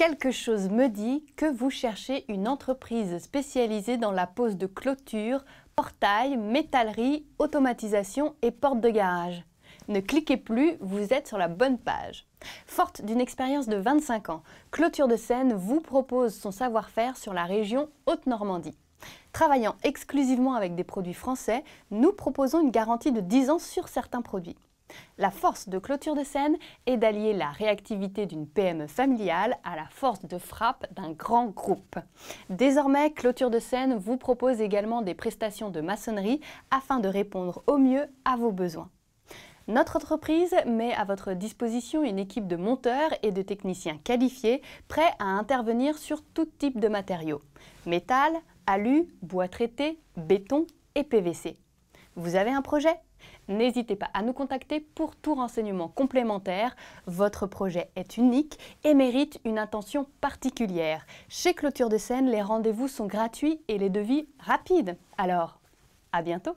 Quelque chose me dit que vous cherchez une entreprise spécialisée dans la pose de clôture, portail, métallerie, automatisation et porte de garage. Ne cliquez plus, vous êtes sur la bonne page. Forte d'une expérience de 25 ans, Clôture de Seine vous propose son savoir-faire sur la région Haute-Normandie. Travaillant exclusivement avec des produits français, nous proposons une garantie de 10 ans sur certains produits. La force de clôture de scène est d'allier la réactivité d'une PME familiale à la force de frappe d'un grand groupe. Désormais, Clôture de scène vous propose également des prestations de maçonnerie afin de répondre au mieux à vos besoins. Notre entreprise met à votre disposition une équipe de monteurs et de techniciens qualifiés prêts à intervenir sur tout type de matériaux métal, alu, bois traité, béton et PVC. Vous avez un projet N'hésitez pas à nous contacter pour tout renseignement complémentaire. Votre projet est unique et mérite une attention particulière. Chez Clôture de Seine, les rendez-vous sont gratuits et les devis rapides. Alors, à bientôt